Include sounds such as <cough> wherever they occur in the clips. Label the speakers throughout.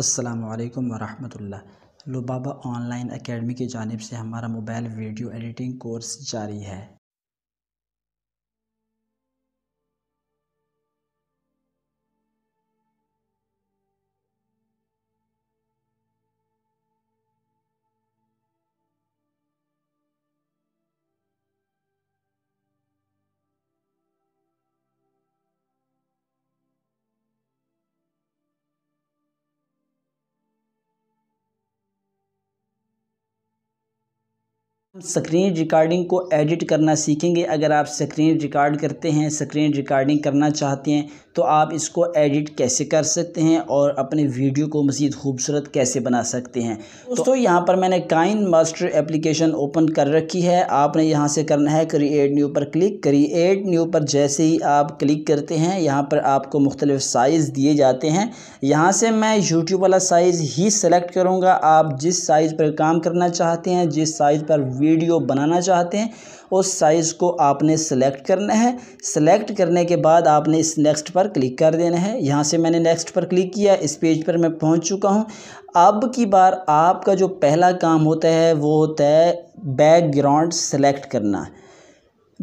Speaker 1: असलकम वरहमल लुबाबा online academy की जानब से हमारा मोबाइल वीडियो एडिटिंग कोर्स जारी है स्क्रीन रिकॉर्डिंग को एडिट करना सीखेंगे अगर आप स्क्रीन रिकॉर्ड करते हैं स्क्रीन रिकॉर्डिंग करना चाहते हैं तो आप इसको एडिट कैसे कर सकते हैं और अपने वीडियो को मज़ीद खूबसूरत कैसे बना सकते हैं तो दोस्तों तो यहाँ पर मैंने काइन मास्टर एप्लीकेशन ओपन कर रखी है आपने यहाँ से करना है क्रिएट न्यू पर क्लिक क्रिएट न्यू पर जैसे ही आप क्लिक करते हैं यहाँ पर आपको मुख्तलिफ साइज़ दिए जाते हैं यहाँ से मैं यूट्यूब वाला साइज़ ही सेलेक्ट करूँगा आप जिस साइज़ पर काम करना चाहते हैं जिस साइज़ पर वीडियो वीडियो बनाना चाहते हैं उस साइज़ को आपने सेलेक्ट करना है सेलेक्ट करने के बाद आपने इस नेक्स्ट पर क्लिक कर देना है यहाँ से मैंने नेक्स्ट पर क्लिक किया इस पेज पर मैं पहुँच चुका हूँ अब की बार आपका जो पहला काम होता है वो होता है बैकग्राउंड सेलेक्ट करना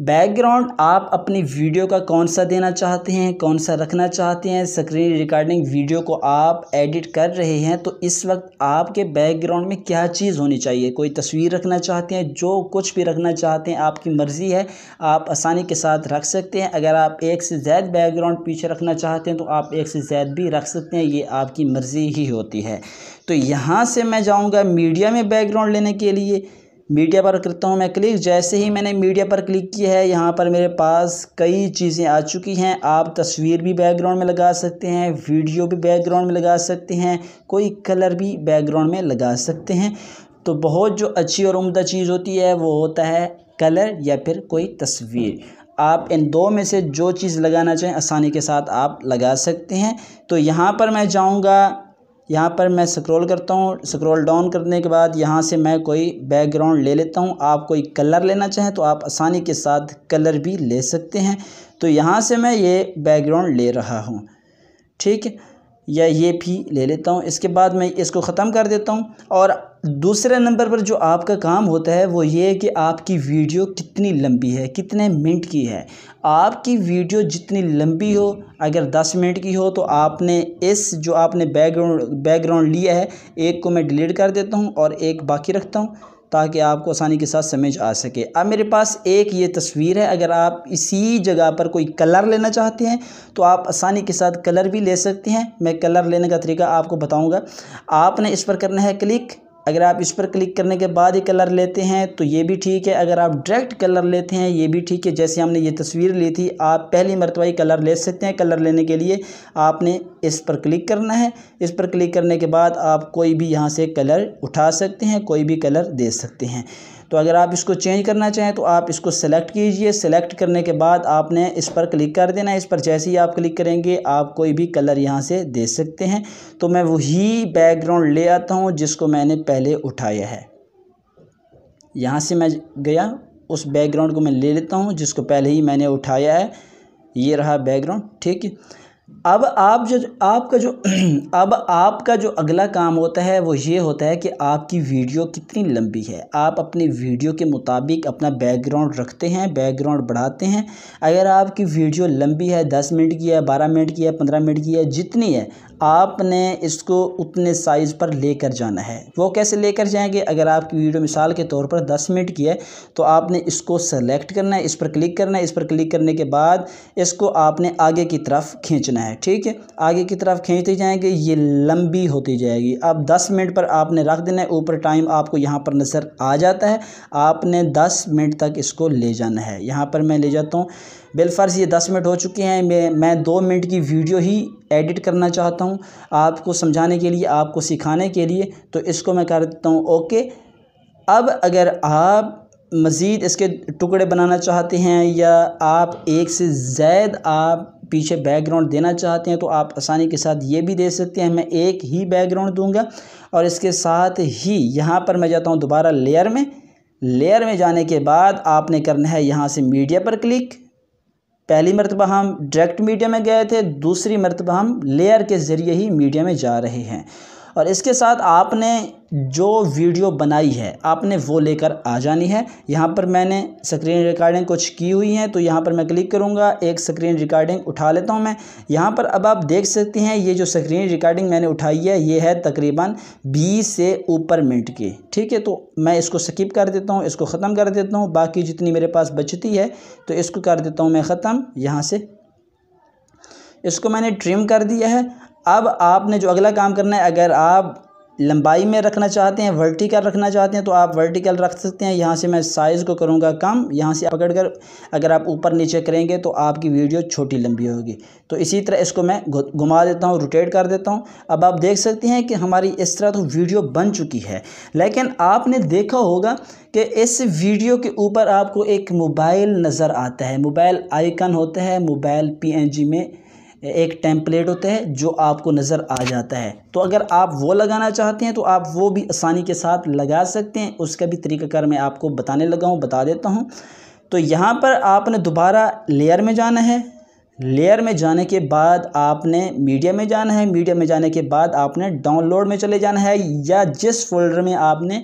Speaker 1: बैकग्राउंड आप अपनी वीडियो का कौन सा देना चाहते हैं कौन सा रखना चाहते हैं स्क्रीन रिकॉर्डिंग वीडियो को आप एडिट कर रहे हैं तो इस वक्त आपके बैकग्राउंड में क्या चीज़ होनी चाहिए कोई तस्वीर रखना चाहते हैं जो कुछ भी रखना चाहते हैं आपकी मर्ज़ी है आप आसानी के साथ रख सकते हैं अगर आप एक से ज़्यादा बैकग्राउंड पीछे रखना चाहते हैं तो आप एक से ज़्यादा भी रख सकते हैं ये आपकी मर्ज़ी ही होती है तो यहाँ से मैं जाऊँगा मीडिया में बैकग्राउंड लेने के लिए मीडिया पर करता हूँ मैं क्लिक जैसे ही मैंने मीडिया पर क्लिक किया है यहाँ पर मेरे पास कई चीज़ें आ चुकी हैं आप तस्वीर भी बैकग्राउंड में लगा सकते हैं वीडियो भी बैकग्राउंड में लगा सकते हैं कोई कलर भी बैकग्राउंड में लगा सकते हैं तो बहुत जो अच्छी और उम्दा चीज़ होती है वो होता है कलर या फिर कोई तस्वीर आप इन दो में से जो चीज़ लगाना चाहें आसानी के साथ आप लगा सकते हैं तो यहाँ पर मैं जाऊँगा यहाँ पर मैं स्क्रॉल करता हूँ स्क्रॉल डाउन करने के बाद यहाँ से मैं कोई बैकग्राउंड ले लेता हूँ आप कोई कलर लेना चाहें तो आप आसानी के साथ कलर भी ले सकते हैं तो यहाँ से मैं ये बैकग्राउंड ले रहा हूँ ठीक या ये भी ले लेता हूँ इसके बाद मैं इसको ख़त्म कर देता हूँ और दूसरे नंबर पर जो आपका काम होता है वो ये है कि आपकी वीडियो कितनी लंबी है कितने मिनट की है आपकी वीडियो जितनी लंबी हो अगर 10 मिनट की हो तो आपने इस जो आपने बैकग्राउंड बैकग्राउंड लिया है एक को मैं डिलीट कर देता हूँ और एक बाकी रखता हूँ ताकि आपको आसानी के साथ समझ आ सके अब मेरे पास एक ये तस्वीर है अगर आप इसी जगह पर कोई कलर लेना चाहते हैं तो आप आसानी के साथ कलर भी ले सकते हैं मैं कलर लेने का तरीका आपको बताऊंगा आपने इस पर करना है क्लिक अगर आप इस पर क्लिक करने के बाद ये कलर लेते हैं तो ये भी ठीक है अगर आप डायरेक्ट कलर लेते हैं ये भी ठीक है जैसे हमने ये तस्वीर ली थी आप पहली मरतबा कलर ले सकते हैं कलर लेने के लिए आपने इस पर क्लिक करना है इस पर क्लिक करने के बाद आप कोई भी यहाँ से कलर उठा सकते हैं कोई भी कलर दे सकते हैं तो अगर आप इसको चेंज करना चाहें तो आप इसको सेलेक्ट कीजिए सेलेक्ट करने के बाद आपने इस पर क्लिक कर देना है इस पर जैसे ही आप क्लिक करेंगे आप कोई भी कलर यहाँ से दे सकते हैं तो मैं वही बैकग्राउंड ले आता हूँ जिसको मैंने पहले उठाया है यहाँ से मैं गया उस बैकग्राउंड को मैं ले लेता हूँ जिसको पहले ही मैंने उठाया है ये रहा बैकग्राउंड ठीक है अब आप जो आपका जो <clears throat> अब आपका जो अगला काम होता है वो ये होता है कि आपकी वीडियो कितनी लंबी है आप अपनी वीडियो के मुताबिक अपना बैकग्राउंड रखते हैं बैकग्राउंड बढ़ाते हैं अगर आपकी वीडियो लंबी है दस मिनट की है बारह मिनट की है पंद्रह मिनट की है जितनी है आपने इसको उतने साइज़ पर लेकर जाना है वो कैसे लेकर जाएंगे अगर आपकी वीडियो मिसाल के तौर पर दस मिनट की है तो आपने इसको सेलेक्ट करना है इस पर क्लिक करना है इस पर क्लिक करने के बाद इसको आपने आगे की तरफ खींचना है ठीक है आगे की तरफ खींचते जाएंगे ये लंबी होती जाएगी अब 10 मिनट पर आपने रख देना है ऊपर टाइम आपको यहाँ पर नज़र आ जाता है आपने 10 मिनट तक इसको ले जाना है यहाँ पर मैं ले जाता हूँ बिलफर्ज ये दस मिनट हो चुके हैं मैं मैं दो मिनट की वीडियो ही एडिट करना चाहता हूँ आपको समझाने के लिए आपको सिखाने के लिए तो इसको मैं कर देता हूँ ओके अब अगर आप मज़ीद इसके टुकड़े बनाना चाहते हैं या आप एक से ज़्यादा आप पीछे बैकग्राउंड देना चाहते हैं तो आप आसानी के साथ ये भी दे सकते हैं मैं एक ही बैकग्राउंड दूंगा और इसके साथ ही यहाँ पर मैं जाता हूँ दोबारा लेयर में लेयर में जाने के बाद आपने करना है यहाँ से मीडिया पर क्लिक पहली मरतबा हम डायरेक्ट मीडिया में गए थे दूसरी मरतबा हम लेयर के ज़रिए ही मीडिया में जा रहे हैं और इसके साथ आपने जो वीडियो बनाई है आपने वो लेकर आ जानी है यहाँ पर मैंने स्क्रीन रिकॉर्डिंग कुछ की हुई है तो यहाँ पर मैं क्लिक करूँगा एक स्क्रीन रिकॉर्डिंग उठा लेता हूँ मैं यहाँ पर अब आप देख सकते हैं ये जो स्क्रीन रिकॉर्डिंग मैंने उठाई है ये है तकरीबन बीस से ऊपर मिनट की ठीक है तो मैं इसको स्किप कर देता हूँ इसको ख़त्म कर देता हूँ बाकी जितनी मेरे पास बचती है तो इसको कर देता हूँ मैं ख़त्म यहाँ से इसको मैंने ट्रिम कर दिया है अब आपने जो अगला काम करना है अगर आप लंबाई में रखना चाहते हैं वर्टिकल रखना चाहते हैं तो आप वर्टिकल रख सकते हैं यहाँ से मैं साइज़ को करूँगा कम यहाँ से पकड़ कर अगर आप ऊपर नीचे करेंगे तो आपकी वीडियो छोटी लंबी होगी तो इसी तरह इसको मैं घुमा देता हूँ रोटेट कर देता हूँ अब आप देख सकते हैं कि हमारी इस तरह तो वीडियो बन चुकी है लेकिन आपने देखा होगा कि इस वीडियो के ऊपर आपको एक मोबाइल नज़र आता है मोबाइल आइकन होता है मोबाइल पी में एक टेम्पलेट होता है जो आपको नज़र आ जाता है तो अगर आप वो लगाना चाहते हैं तो आप वो भी आसानी के साथ लगा सकते हैं उसका भी तरीक़ाकार मैं आपको बताने लगा हूँ बता देता हूँ तो यहाँ पर आपने दोबारा लेयर में जाना है लेयर में जाने के बाद आपने मीडिया में जाना है मीडिया में जाने के बाद आपने डाउनलोड में चले जाना है या जिस फोल्डर में आपने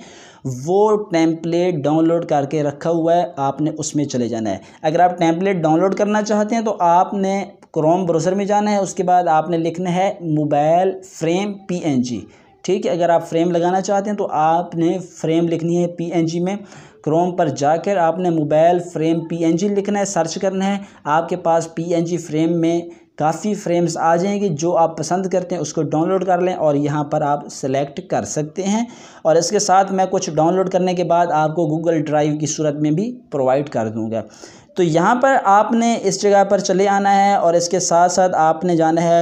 Speaker 1: वो टेम्पलेट डाउनलोड करके रखा हुआ है आपने उसमें चले जाना है अगर आप टेम्पलेट डाउनलोड करना चाहते हैं तो आपने क्रोम ब्राउज़र में जाना है उसके बाद आपने लिखना है मोबाइल फ्रेम पीएनजी ठीक है अगर आप फ्रेम लगाना चाहते हैं तो आपने फ्रेम लिखनी है पीएनजी में क्रोम पर जाकर आपने मोबाइल फ्रेम पीएनजी लिखना है सर्च करना है आपके पास पीएनजी फ्रेम में काफ़ी फ्रेम्स आ जाएंगे जो आप पसंद करते हैं उसको डाउनलोड कर लें और यहाँ पर आप सेलेक्ट कर सकते हैं और इसके साथ मैं कुछ डाउनलोड करने के बाद आपको गूगल ड्राइव की सूरत में भी प्रोवाइड कर दूँगा तो यहाँ पर आपने इस जगह पर चले आना है और इसके साथ साथ आपने जाना है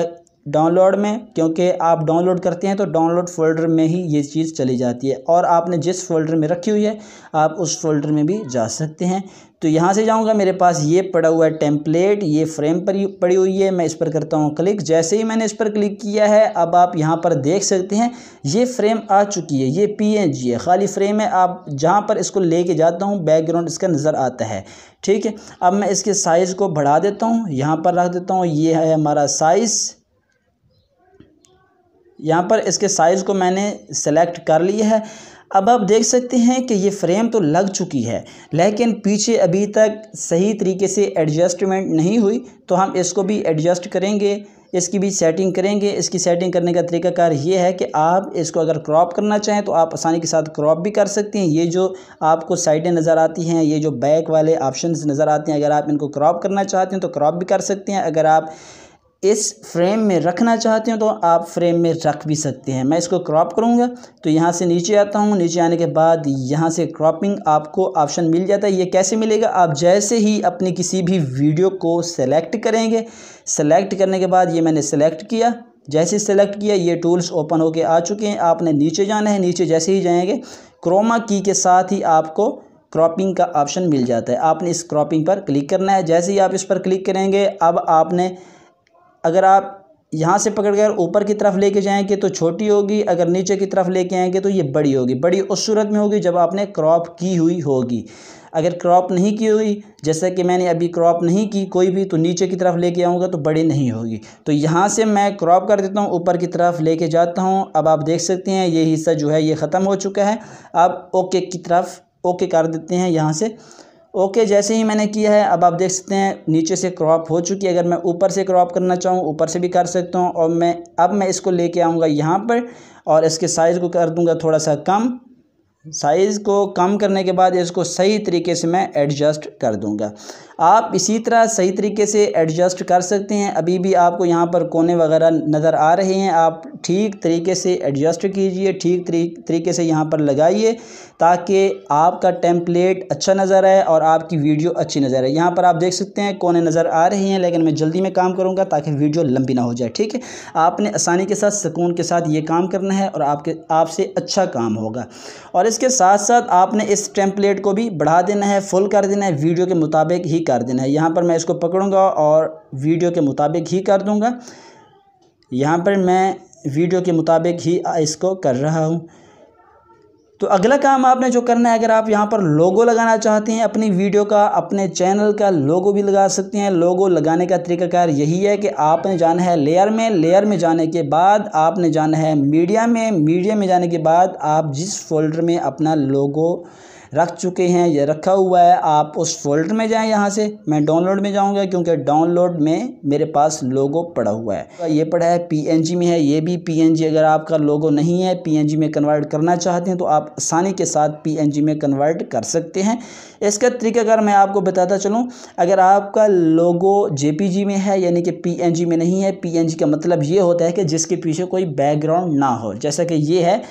Speaker 1: डाउनलोड में क्योंकि आप डाउनलोड करते हैं तो डाउनलोड फोल्डर में ही ये चीज़ चली जाती है और आपने जिस फोल्डर में रखी हुई है आप उस फोल्डर में भी जा सकते हैं तो यहाँ से जाऊँगा मेरे पास ये पड़ा हुआ है टेम्पलेट ये फ्रेम पर पड़ी हुई है मैं इस पर करता हूँ क्लिक जैसे ही मैंने इस पर क्लिक किया है अब आप यहाँ पर देख सकते हैं ये फ्रेम आ चुकी है ये पी है खाली फ्रेम है आप जहाँ पर इसको ले कर जाता हूँ बैकग्राउंड इसका नज़र आता है ठीक है अब मैं इसके साइज़ को बढ़ा देता हूँ यहाँ पर रख देता हूँ ये है हमारा साइज़ यहाँ पर इसके साइज़ को मैंने सेलेक्ट कर लिया है अब आप देख सकते हैं कि ये फ्रेम तो लग चुकी है लेकिन पीछे अभी तक सही तरीके से एडजस्टमेंट नहीं हुई तो हम इसको भी एडजस्ट करेंगे इसकी भी सेटिंग करेंगे इसकी सेटिंग करने का तरीकाकार ये है कि आप इसको अगर क्रॉप करना चाहें तो आप आसानी के साथ क्रॉप भी कर सकते हैं ये जो आपको साइडें नज़र आती हैं ये जो बैक वाले ऑप्शन नज़र आते हैं अगर आप इनको क्रॉप करना चाहते हैं तो क्रॉप भी कर सकते हैं अगर आप इस फ्रेम में रखना चाहते हो तो आप फ्रेम में रख भी सकते हैं मैं इसको क्रॉप करूँगा तो यहाँ से नीचे आता हूँ नीचे आने के बाद यहाँ से क्रॉपिंग आपको ऑप्शन मिल जाता है ये कैसे मिलेगा आप जैसे ही अपनी किसी भी वीडियो को सेलेक्ट करेंगे सेलेक्ट करने के बाद ये मैंने सेलेक्ट किया जैसे सेलेक्ट किया ये टूल्स ओपन होके आ चुके हैं आपने नीचे जाना है नीचे जैसे ही जाएंगे क्रोमा की के साथ ही आपको क्रॉपिंग का ऑप्शन मिल जाता है आपने इस क्रॉपिंग पर क्लिक करना है जैसे ही आप इस पर क्लिक करेंगे अब आपने अगर आप यहाँ से पकड़ कर ऊपर की तरफ लेके जाएंगे तो छोटी होगी अगर नीचे की तरफ लेके आएंगे तो ये बड़ी होगी बड़ी उस सूरत में होगी जब आपने क्रॉप की हुई होगी अगर क्रॉप नहीं की हुई जैसे कि मैंने अभी क्रॉप नहीं की कोई भी तो नीचे की तरफ लेके आऊँगा तो बड़ी नहीं होगी तो यहाँ से मैं क्रॉप कर देता हूँ ऊपर की तरफ लेके जाता हूँ अब आप देख सकते हैं ये हिस्सा जो है ये ख़त्म हो चुका है अब ओके की तरफ ओके कर देते हैं यहाँ से ओके जैसे ही मैंने किया है अब आप देख सकते हैं नीचे से क्रॉप हो चुकी है अगर मैं ऊपर से क्रॉप करना चाहूँ ऊपर से भी कर सकता हूँ और मैं अब मैं इसको लेके आऊँगा यहाँ पर और इसके साइज़ को कर दूँगा थोड़ा सा कम साइज़ को कम करने के बाद इसको सही तरीके से मैं एडजस्ट कर दूंगा आप इसी तरह सही तरीके से एडजस्ट कर सकते हैं अभी भी आपको यहाँ पर कोने वगैरह नज़र आ रहे हैं आप ठीक तरीके से एडजस्ट कीजिए ठीक तरीके से यहाँ पर लगाइए ताकि आपका टेम्पलेट अच्छा नज़र आए और आपकी वीडियो अच्छी नज़र आए यहाँ पर आप देख सकते हैं कोने नज़र आ रहे हैं लेकिन मैं जल्दी में काम करूँगा ताकि वीडियो लंबी ना हो जाए ठीक है आपने आसानी के साथ सुकून के साथ ये काम करना है और आपके आपसे अच्छा काम होगा और इसके साथ साथ आपने इस टेम्पलेट को भी बढ़ा देना है फुल कर देना है वीडियो के मुताबिक ही कर देना है यहाँ पर मैं इसको पकड़ूँगा और वीडियो के मुताबिक ही कर दूँगा यहाँ पर मैं वीडियो के मुताबिक ही इसको कर रहा हूँ तो अगला काम आपने जो करना है अगर आप यहाँ पर लोगो लगाना चाहते हैं अपनी वीडियो का अपने चैनल का लोगो भी लगा सकते हैं लोगो लगाने का तरीकाकार यही है कि आपने जाना है लेयर में लेयर में जाने के बाद आपने जाना है मीडिया में मीडिया में जाने के बाद आप जिस फोल्डर में अपना लोगो रख चुके हैं या रखा हुआ है आप उस फोल्डर में जाएं यहाँ से मैं डाउनलोड में जाऊँगा क्योंकि डाउनलोड में मेरे पास लोगो पड़ा हुआ है तो ये पड़ा है पी में है ये भी पी अगर आपका लोगो नहीं है पी में कन्वर्ट करना चाहते हैं तो आप आसानी के साथ पी में कन्वर्ट कर सकते हैं इसका तरीकाकार मैं आपको बताता चलूँ अगर आपका लोगो जे में है यानी कि पी में नहीं है पी का मतलब ये होता है कि जिसके पीछे कोई बैकग्राउंड ना हो जैसा कि ये है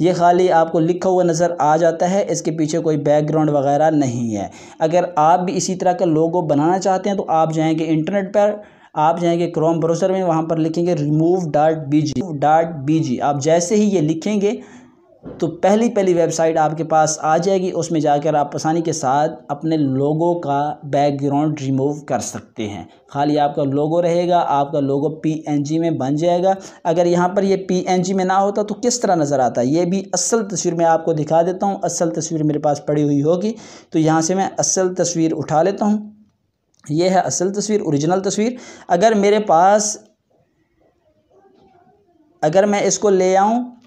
Speaker 1: ये खाली आपको लिखा हुआ नज़र आ जाता है इसके पीछे कोई बैकग्राउंड वगैरह नहीं है अगर आप भी इसी तरह का लोगो बनाना चाहते हैं तो आप जाएंगे इंटरनेट पर आप जाएंगे क्रोम ब्राउज़र में वहाँ पर लिखेंगे remove dot B G dot B G आप जैसे ही ये लिखेंगे तो पहली पहली वेबसाइट आपके पास आ जाएगी उसमें जाकर आप आसानी के साथ अपने लोगों का बैकग्राउंड रिमूव कर सकते हैं खाली आपका लोगो रहेगा आपका लोगो पीएनजी में बन जाएगा अगर यहाँ पर ये पीएनजी में ना होता तो किस तरह नज़र आता ये भी असल तस्वीर मैं आपको दिखा देता हूँ असल तस्वीर मेरे पास पड़ी हुई होगी तो यहाँ से मैं असल तस्वीर उठा लेता हूँ ये है असल तस्वीर औरिजिनल तस्वीर अगर मेरे पास अगर मैं इसको ले आऊँ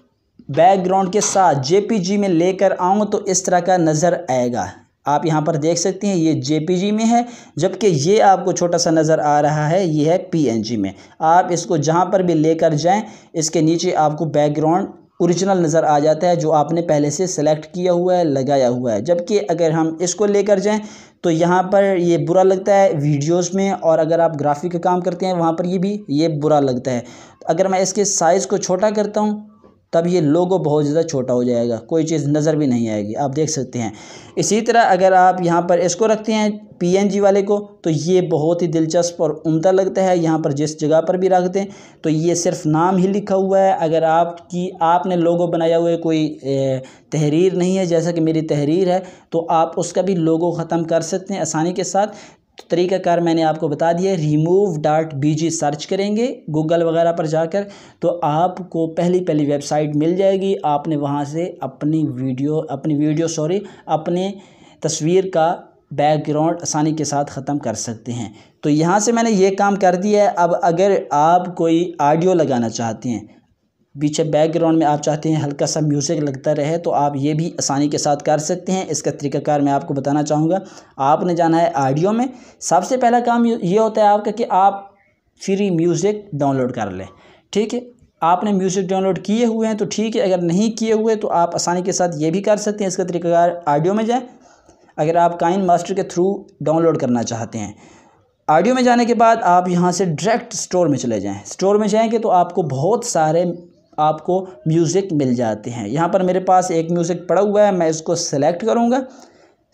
Speaker 1: बैकग्राउंड के साथ जे में लेकर आऊँ तो इस तरह का नज़र आएगा आप यहाँ पर देख सकते हैं ये जे में है जबकि ये आपको छोटा सा नज़र आ रहा है ये है पी में आप इसको जहाँ पर भी लेकर जाएं इसके नीचे आपको बैकग्राउंड ओरिजिनल नज़र आ जाता है जो आपने पहले से सेलेक्ट किया हुआ है लगाया हुआ है जबकि अगर हम इसको लेकर जाएं तो यहाँ पर ये बुरा लगता है वीडियोस में और अगर आप ग्राफिक का काम करते हैं वहाँ पर ये भी ये बुरा लगता है अगर मैं इसके साइज़ को छोटा करता हूँ तब ये लोगो बहुत ज़्यादा छोटा हो जाएगा कोई चीज़ नज़र भी नहीं आएगी आप देख सकते हैं इसी तरह अगर आप यहाँ पर इसको रखते हैं पीएनजी वाले को तो ये बहुत ही दिलचस्प और उमदा लगता है यहाँ पर जिस जगह पर भी रख दें तो ये सिर्फ नाम ही लिखा हुआ है अगर आपकी आपने लोगो बनाया हुआ कोई तहरीर नहीं है जैसा कि मेरी तहरीर है तो आप उसका भी लोगो ख़त्म कर सकते हैं आसानी के साथ तो तरीकाकार मैंने आपको बता दिया रिमूव डॉट बी सर्च करेंगे गूगल वगैरह पर जाकर तो आपको पहली पहली वेबसाइट मिल जाएगी आपने वहाँ से अपनी वीडियो अपनी वीडियो सॉरी अपने तस्वीर का बैकग्राउंड आसानी के साथ ख़त्म कर सकते हैं तो यहाँ से मैंने ये काम कर दिया है अब अगर आप कोई ऑडियो लगाना चाहते हैं पीछे बैकग्राउंड में आप चाहते हैं हल्का सा म्यूज़िक लगता रहे तो आप ये भी आसानी के साथ कर सकते हैं इसका तरीकाकार मैं आपको बताना चाहूँगा आपने जाना है ऑडियो में सबसे पहला काम ये होता है आपका कि आप फ्री म्यूज़िक डाउनलोड कर लें ठीक है आपने म्यूज़िक डाउनलोड किए हुए हैं तो ठीक है अगर नहीं किए हुए तो आप आसानी के साथ ये भी कर सकते हैं इसका तरीकाकार ऑडियो में जाएँ अगर आप काइन मास्टर के थ्रू डाउनलोड करना चाहते हैं ऑडियो में जाने के बाद आप यहाँ से डायरेक्ट स्टोर में चले जाएँ स्टोर में जाएंगे तो आपको बहुत सारे आपको म्यूज़िक मिल जाते हैं यहाँ पर मेरे पास एक म्यूज़िक पड़ा हुआ है मैं इसको सेलेक्ट करूँगा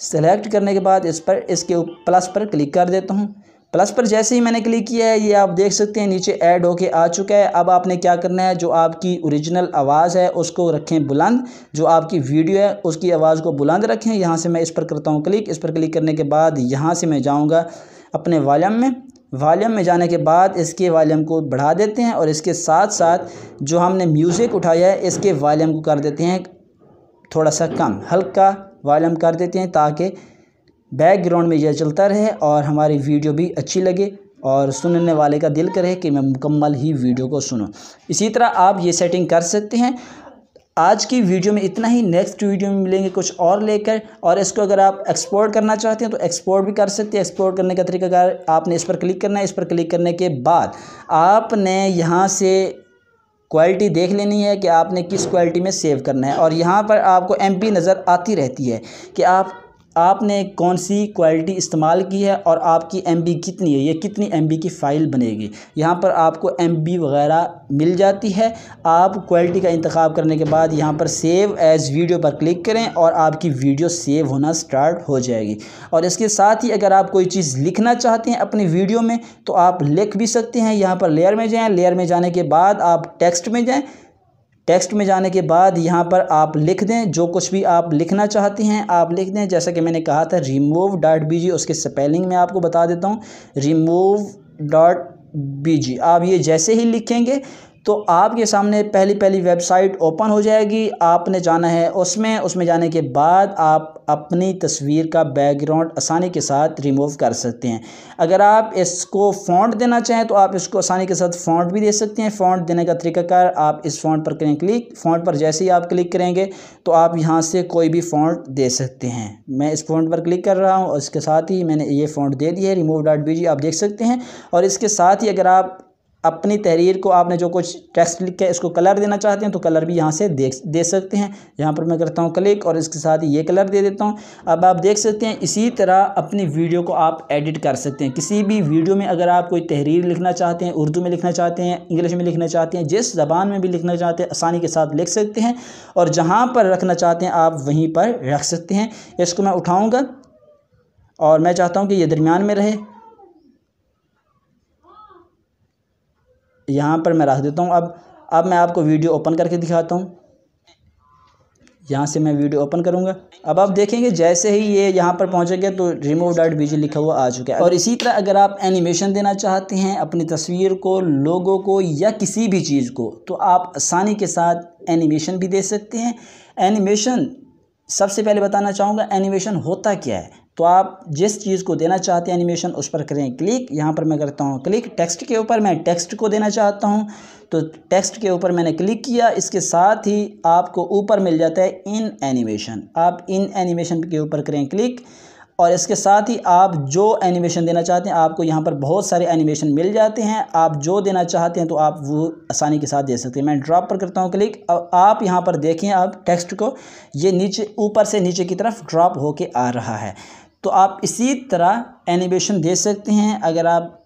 Speaker 1: सेलेक्ट करने के बाद इस पर इसके प्लस पर क्लिक कर देता हूँ प्लस पर जैसे ही मैंने क्लिक किया है ये आप देख सकते हैं नीचे ऐड होके आ चुका है अब आपने क्या करना है जो आपकी ओरिजिनल आवाज़ है उसको रखें बुलंद जो आपकी वीडियो है उसकी आवाज़ को बुलंद रखें यहाँ से मैं इस पर करता हूँ क्लिक इस पर क्लिक करने के बाद यहाँ से मैं जाऊँगा अपने वॉल्यूम में वॉल्यूम में जाने के बाद इसके वॉल्यूम को बढ़ा देते हैं और इसके साथ साथ जो हमने म्यूज़िक उठाया है इसके वॉल्यूम को कर देते हैं थोड़ा सा कम हल्का वॉल्यूम कर देते हैं ताकि बैकग्राउंड में यह चलता रहे और हमारी वीडियो भी अच्छी लगे और सुनने वाले का दिल करे कि मैं मुकम्मल ही वीडियो को सुनूँ इसी तरह आप ये सेटिंग कर सकते हैं आज की वीडियो में इतना ही नेक्स्ट वीडियो में मिलेंगे कुछ और लेकर और इसको अगर आप एक्सपोर्ट करना चाहते हैं तो एक्सपोर्ट भी कर सकते हैं एक्सपोर्ट करने का तरीकाकार आपने इस पर क्लिक करना है इस पर क्लिक करने के बाद आपने यहाँ से क्वालिटी देख लेनी है कि आपने किस क्वालिटी में सेव करना है और यहाँ पर आपको एम नज़र आती रहती है कि आप आपने कौन सी क्वालिटी इस्तेमाल की है और आपकी एम कितनी है ये कितनी एम की फ़ाइल बनेगी यहाँ पर आपको एम वगैरह मिल जाती है आप क्वालिटी का इंतखब करने के बाद यहाँ पर सेव एज़ वीडियो पर क्लिक करें और आपकी वीडियो सेव होना स्टार्ट हो जाएगी और इसके साथ ही अगर आप कोई चीज़ लिखना चाहते हैं अपनी वीडियो में तो आप लिख भी सकते हैं यहाँ पर लेयर में जाएँ लेयर में जाने के बाद आप टेक्स्ट में जाएँ टेक्स्ट में जाने के बाद यहाँ पर आप लिख दें जो कुछ भी आप लिखना चाहते हैं आप लिख दें जैसा कि मैंने कहा था रिमूव डॉट बी जी उसके स्पेलिंग में आपको बता देता हूँ रिमूव डॉट बी जी आप ये जैसे ही लिखेंगे तो आपके सामने पहली पहली वेबसाइट ओपन हो जाएगी आपने जाना है उसमें उसमें जाने के बाद आप अपनी तस्वीर का बैकग्राउंड आसानी के साथ रिमूव कर सकते हैं अगर आप इसको फ़ॉन्ट देना चाहें तो आप इसको आसानी के साथ फ़ॉन्ट भी दे सकते हैं फ़ॉन्ट देने का तरीकाकार आप इस फ़ॉन्ट पर करें क्लिक फ़ॉन्ट पर जैसे ही आप क्लिक करेंगे तो आप यहाँ से कोई भी फ़ॉन्ट दे सकते हैं मैं इस फ़ॉन्ट पर क्लिक कर रहा हूँ और इसके साथ ही मैंने ये फ़ॉन्ट दे दिया है रिमूव डॉट आप देख सकते हैं और इसके साथ ही अगर आप अपनी तहरीर को आपने जो कुछ टेक्स्ट लिख के इसको कलर देना चाहते हैं तो कलर भी यहाँ से देख दे सकते हैं यहाँ पर मैं करता हूँ क्लिक और इसके साथ ही ये कलर दे देता हूँ अब आप देख सकते हैं इसी तरह अपनी वीडियो को आप एडिट कर सकते हैं किसी भी वीडियो में अगर आप कोई तहरीर लिखना चाहते हैं उर्दू में लिखना चाहते हैं इंग्लिश में लिखना चाहते हैं जिस ज़बान में भी लिखना चाहते हैं आसानी के साथ लिख सकते हैं और जहाँ पर रखना चाहते हैं आप वहीं पर रख सकते हैं इसको मैं उठाऊँगा और मैं चाहता हूँ कि ये दरमियान में रहे यहाँ पर मैं रख देता हूँ अब अब मैं आपको वीडियो ओपन करके दिखाता हूँ यहाँ से मैं वीडियो ओपन करूँगा अब आप देखेंगे जैसे ही ये यहाँ पर गया तो रिमूव डॉट बीजे लिखा हुआ आ चुका है और इसी तरह अगर आप एनिमेशन देना चाहते हैं अपनी तस्वीर को लोगों को या किसी भी चीज़ को तो आप आसानी के साथ एनिमेशन भी दे सकते हैं एनिमेशन सबसे पहले बताना चाहूँगा एनिमेशन होता क्या है तो आप जिस चीज़ को देना चाहते हैं एनिमेशन उस पर करें क्लिक यहाँ पर मैं करता हूँ क्लिक टेक्स्ट के ऊपर मैं टेक्स्ट को देना चाहता हूँ तो टेक्स्ट के ऊपर मैंने क्लिक किया इसके साथ ही आपको ऊपर मिल जाता है इन एनिमेशन आप इन एनिमेशन के ऊपर करें क्लिक और इसके साथ ही आप जो एनिमेशन देना चाहते हैं आपको यहाँ पर बहुत सारे एनिमेशन मिल जाते हैं आप जो देना चाहते हैं तो आप वो आसानी के साथ दे सकते हैं मैं ड्रॉप पर करता हूँ क्लिक अब आप यहाँ पर देखें अब टेक्स्ट को ये नीचे ऊपर से नीचे की तरफ ड्रॉप होके आ रहा है तो आप इसी तरह एनिमेशन दे सकते हैं अगर आप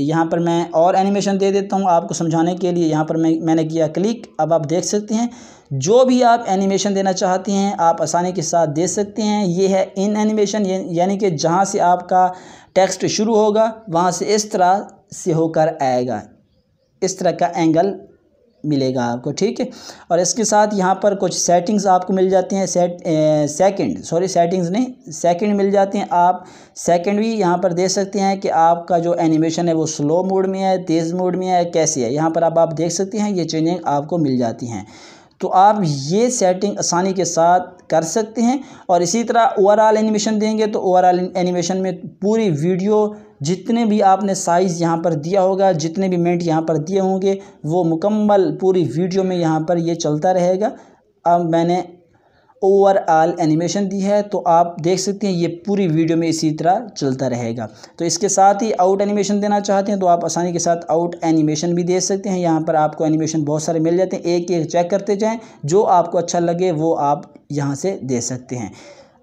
Speaker 1: यहाँ पर मैं और एनिमेशन दे देता हूँ आपको समझाने के लिए यहाँ पर मैं मैंने किया क्लिक अब आप देख सकते हैं जो भी आप एनिमेशन देना चाहते हैं आप आसानी के साथ दे सकते हैं ये है इन एनिमेशन यानी कि जहाँ से आपका टेक्स्ट शुरू होगा वहाँ से इस तरह से होकर आएगा इस तरह का एंगल मिलेगा आपको ठीक है और इसके साथ यहाँ पर कुछ सेटिंग्स आपको मिल जाते हैं सेट सेकंड सॉरी सेटिंग्स नहीं सेकंड मिल जाते हैं आप सेकंड भी यहाँ पर दे सकते हैं कि आपका जो एनिमेशन है वो स्लो मोड में है तेज़ मोड में है कैसे है यहाँ पर आप आप देख सकते हैं ये चेंजिंग आपको मिल जाती हैं तो आप ये सेटिंग आसानी के साथ कर सकते हैं और इसी तरह ओवरऑल एनिमेशन देंगे तो ओवरऑल एनिमेशन में पूरी वीडियो जितने भी आपने साइज़ यहाँ पर दिया होगा जितने भी मेंट यहाँ पर दिए होंगे वो मुकम्मल पूरी वीडियो में यहाँ पर ये चलता रहेगा अब मैंने ओवरऑल एनिमेशन दी है तो आप देख सकते हैं ये पूरी वीडियो में इसी तरह चलता रहेगा तो इसके साथ ही आउट एनिमेशन देना चाहते हैं तो आप आसानी के साथ आउट एनिमेशन भी दे सकते हैं यहाँ पर आपको एनिमेशन बहुत सारे मिल जाते हैं एक एक चेक करते जाएँ जो आपको अच्छा लगे वो आप यहाँ से दे सकते हैं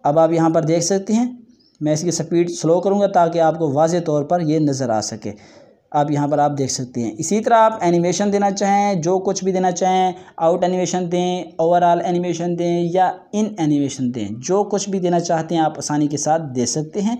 Speaker 1: अब आप यहाँ पर देख सकते हैं मैं इसकी स्पीड स्लो करूँगा ताकि आपको वाज तौर पर ये नज़र आ सके आप यहाँ पर आप देख सकते हैं इसी तरह आप एनिमेशन देना चाहें जो कुछ भी देना चाहें आउट एनिमेशन दें ओवरऑल एनिमेशन दें या इन एनिमेशन दें जो कुछ भी देना चाहते हैं आप आसानी के साथ दे सकते हैं